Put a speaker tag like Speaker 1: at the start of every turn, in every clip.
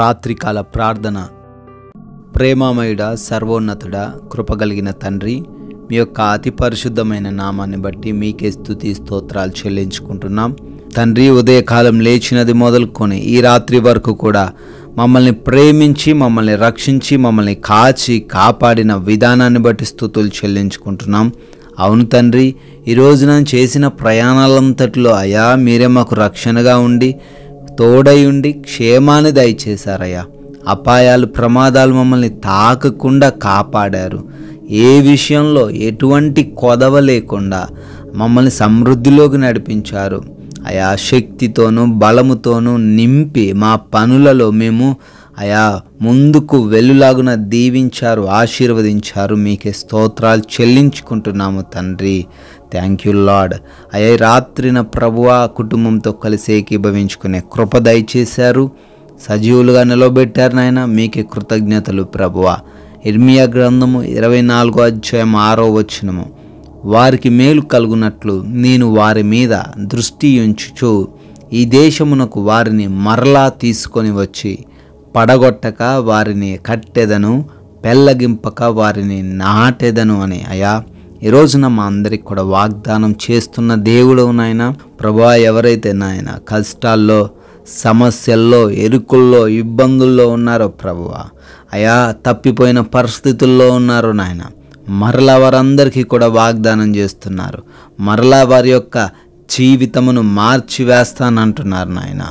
Speaker 1: రాత్రికాల ప్రార్థన ప్రేమామయుడ సర్వోన్నతుడ కృపగలిగిన తండ్రి మీ యొక్క అతి పరిశుద్ధమైన నామాన్ని బట్టి మీకే స్థుతి స్తోత్రాలు చెల్లించుకుంటున్నాం తండ్రి ఉదయకాలం లేచినది మొదలుకొని ఈ రాత్రి వరకు కూడా మమ్మల్ని ప్రేమించి మమ్మల్ని రక్షించి మమ్మల్ని కాచి కాపాడిన విధానాన్ని బట్టి స్థుతులు చెల్లించుకుంటున్నాం అవును తండ్రి ఈరోజు నేను చేసిన ప్రయాణాలంతట్లో అయా మీరే మాకు రక్షణగా ఉండి తోడయుండి క్షేమాన్ని దయచేశారయ్యా అపాయాలు ప్రమాదాలు మమ్మల్ని తాకకుండా కాపాడారు ఏ విషయంలో ఎటువంటి కొదవ లేకుండా మమ్మల్ని సమృద్ధిలోకి నడిపించారు ఆయా శక్తితోనూ బలముతోనూ నింపి మా పనులలో మేము అయా ముందుకు వెలులాగున దీవించారు ఆశీర్వదించారు మీకే స్తోత్రాలు చెల్లించుకుంటున్నాము తండ్రి థ్యాంక్ యూ లాడ్ అయ్యే రాత్రిన ఆ కుటుంబంతో కలిసి ఏకీభవించుకునే కృప దయచేశారు సజీవులుగా నిలబెట్టారు నాయన మీకే కృతజ్ఞతలు ప్రభువ ఇర్మియా గ్రంథము ఇరవై నాలుగో అధ్యాయం ఆరో వచ్చినము వారికి మేలు కలుగునట్లు నేను వారి మీద దృష్టి ఉంచుచు ఈ దేశమునకు వారిని మరలా తీసుకొని వచ్చి పడగొట్టక వారిని కట్టెదను పెళ్ళగింపక వారిని నాటెదను అని అయా ఈ రోజున మా అందరికి కూడా వాగ్దానం చేస్తున్న దేవుడు నాయన ప్రభా ఎవరైతే నాయన కష్టాల్లో సమస్యల్లో ఎరుకుల్లో ఇబ్బందుల్లో ఉన్నారో ప్రభువ అయా తప్పిపోయిన పరిస్థితుల్లో ఉన్నారు నాయన మరలా వారందరికీ కూడా వాగ్దానం చేస్తున్నారు మరలా వారి యొక్క జీవితమును మార్చివేస్తానంటున్నారు నాయన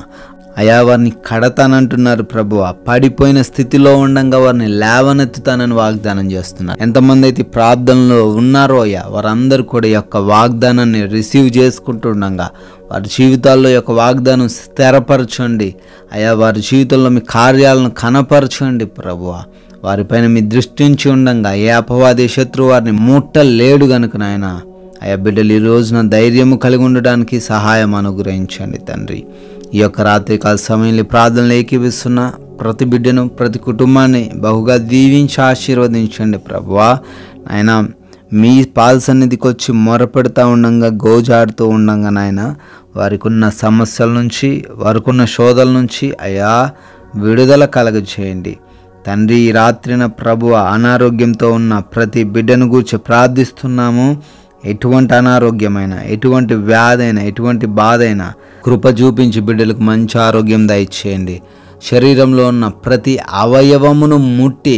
Speaker 1: అయా వారిని కడతానంటున్నారు ప్రభువ పడిపోయిన స్థితిలో ఉండంగా వారిని లేవనెత్తుతానని వాగ్దానం చేస్తున్నారు ఎంతమంది అయితే ప్రార్థనలో ఉన్నారో అయ్యా వారందరూ కూడా యొక్క వాగ్దానాన్ని రిసీవ్ చేసుకుంటుండగా వారి జీవితాల్లో యొక్క వాగ్దానం స్థిరపరచండి అయా వారి జీవితంలో మీ కార్యాలను కనపరచండి ప్రభువ వారిపైన మీ దృష్టించి ఉండంగా ఏ అపవాది శత్రు వారిని ముట్టలేడు గనుక నాయన అయ్యా బిడ్డలు ఈ రోజున ధైర్యము కలిగి ఉండడానికి సహాయం అనుగ్రహించండి తండ్రి ఈ యొక్క రాత్రికాల సమయంలో ప్రార్థనలు ఏకీపిస్తున్న ప్రతి బిడ్డను ప్రతి కుటుంబాన్ని బహుగా దీవించి ఆశీర్వదించండి ప్రభువా ఆయన మీ పాద సన్నిధికి వచ్చి మొరపెడతా ఉండంగా గోజాడుతూ ఉండంగా నాయన వారికి ఉన్న సమస్యల నుంచి వారికి ఉన్న శోధల నుంచి అయా విడుదల కలగచేయండి తండ్రి ఈ రాత్రిన ప్రభువ అనారోగ్యంతో ఉన్న ప్రతి బిడ్డను గూర్చి ప్రార్థిస్తున్నాము ఎటువంటి అనారోగ్యమైన ఎటువంటి వ్యాధైనా ఎటువంటి బాధైనా కృప చూపించి బిడ్డలకు మంచి ఆరోగ్యం దయచేయండి శరీరంలో ఉన్న ప్రతి అవయవమును ముట్టి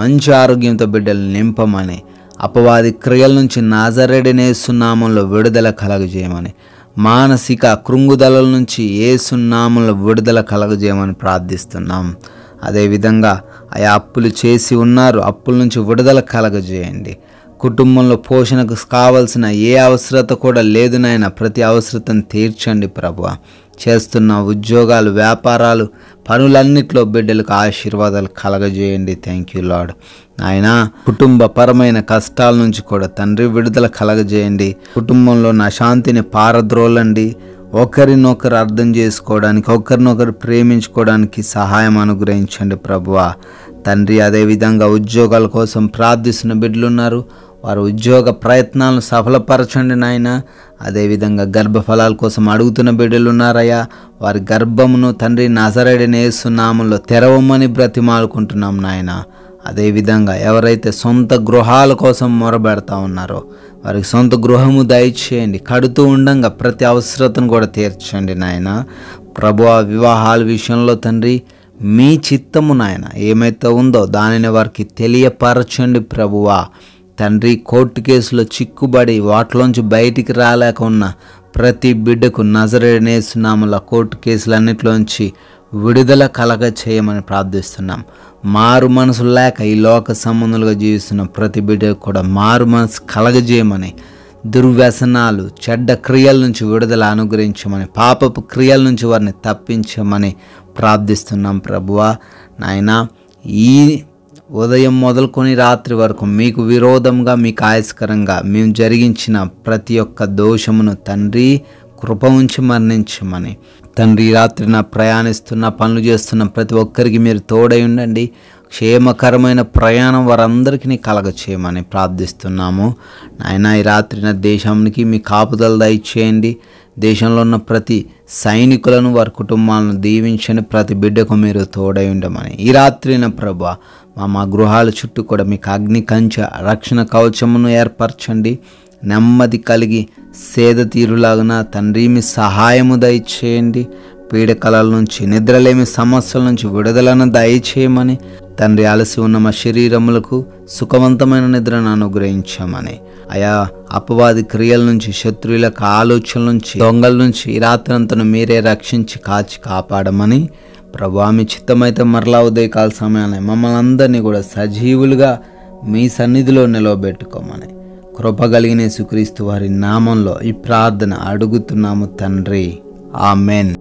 Speaker 1: మంచి ఆరోగ్యంతో బిడ్డలు నింపమని అపవాది క్రియల నుంచి నాజరెడనే సున్నామంలో విడుదల కలగజేయమని మానసిక కృంగుదల నుంచి ఏ సున్నామంలో విడుదల కలగజేయమని ప్రార్థిస్తున్నాం అదేవిధంగా ఆయా అప్పులు చేసి ఉన్నారు అప్పుల నుంచి విడుదల కలగజేయండి కుటుంబంలో పోషణకు కావలసిన ఏ అవసరత కూడా లేదు నాయన ప్రతి అవసరతను తీర్చండి ప్రభు చేస్తున్న ఉద్యోగాలు వ్యాపారాలు పనులన్నిట్లో బిడ్డలకు ఆశీర్వాదాలు కలగజేయండి థ్యాంక్ యూ లాడ్ ఆయన కుటుంబపరమైన కష్టాల నుంచి కూడా తండ్రి విడుదల కలగజేయండి కుటుంబంలో నా శాంతిని పారద్రోలండి ఒకరినొకరు అర్థం చేసుకోవడానికి ఒకరినొకరు ప్రేమించుకోవడానికి సహాయం అనుగ్రహించండి ప్రభువ తండ్రి అదేవిధంగా ఉద్యోగాల కోసం ప్రార్థిస్తున్న బిడ్డలున్నారు వారి ఉద్యోగ ప్రయత్నాలను సఫలపరచండి నాయన అదేవిధంగా గర్భఫలాల కోసం అడుగుతున్న బిడ్డలు ఉన్నారయ్యా వారి గర్భమును తండ్రి నజరడిని వేస్తున్నాములో తెరవమని బ్రతిమాలుకుంటున్నాం నాయన అదేవిధంగా ఎవరైతే సొంత గృహాల కోసం మొరబెడతా ఉన్నారో వారికి సొంత గృహము దయచేయండి కడుతూ ఉండంగా ప్రతి అవసరతను కూడా తీర్చండి నాయన ప్రభు ఆ వివాహాల విషయంలో తండ్రి మీ చిత్తము నాయన ఏమైతే ఉందో దానిని వారికి తెలియపరచండి ప్రభువా తండ్రి కోర్టు కేసులో చిక్కుబడి వాటిలోంచి బయటికి రాలేక ఉన్న ప్రతి బిడ్డకు నజరనేసునాముల కోర్టు కేసులన్నిటిలోంచి విడుదల కలగ చేయమని ప్రార్థిస్తున్నాం మారు మనసు లేక ఈ లోక సంబంధులుగా జీవిస్తున్న ప్రతి బిడ్డకు కూడా మారు మనసు కలగజేయమని దుర్వ్యసనాలు చెడ్డ క్రియల నుంచి విడుదల అనుగ్రహించమని పాపపు క్రియల నుంచి వారిని తప్పించమని ప్రార్థిస్తున్నాం ప్రభువా నాయన ఈ ఉదయం మొదలుకొని రాత్రి వరకు మీకు విరోధంగా మీకు ఆయస్కరంగా మేము జరిగించిన ప్రతి ఒక్క దోషమును తండ్రి కృప ఉంచి మరణించమని తండ్రి నా ప్రయాణిస్తున్న పనులు చేస్తున్న ప్రతి ఒక్కరికి మీరు తోడై ఉండండి క్షేమకరమైన ప్రయాణం వారందరికీ కలగ చేయమని ప్రార్థిస్తున్నాము నాయన ఈ రాత్రిన దేశానికి మీ కాపుదల దయచేయండి దేశంలో ఉన్న ప్రతి సైనికులను వారి కుటుంబాలను దీవించని ప్రతి బిడ్డకు మీరు తోడై ఉండమని ఈ రాత్రిన ప్రభా మా మా గృహాల చుట్టూ కూడా మీకు అగ్ని కంచె రక్షణ కవచమును ఏర్పరచండి నెమ్మది కలిగి సేద తీరులాగున తండ్రి మీ సహాయము దయచేయండి పీడకలల నుంచి నిద్రలేమి సమస్యల నుంచి విడుదలను దయచేయమని తండ్రి అలసి ఉన్న మా శరీరములకు సుఖవంతమైన నిద్రను అనుగ్రహించమని అయా అపవాది క్రియల నుంచి శత్రువులకు ఆలోచనల నుంచి దొంగల నుంచి ఈ రాత్రంతను మీరే రక్షించి కాచి కాపాడమని ప్రభా మీ చిత్తమైతే మరలా కాల సమయాన్ని మమ్మల్ని అందరినీ కూడా సజీవులుగా మీ సన్నిధిలో నిలవబెట్టుకోమని కృపగలిగిన సుక్రీస్తు వారి నామంలో ఈ ప్రార్థన అడుగుతున్నాము తండ్రి ఆమెన్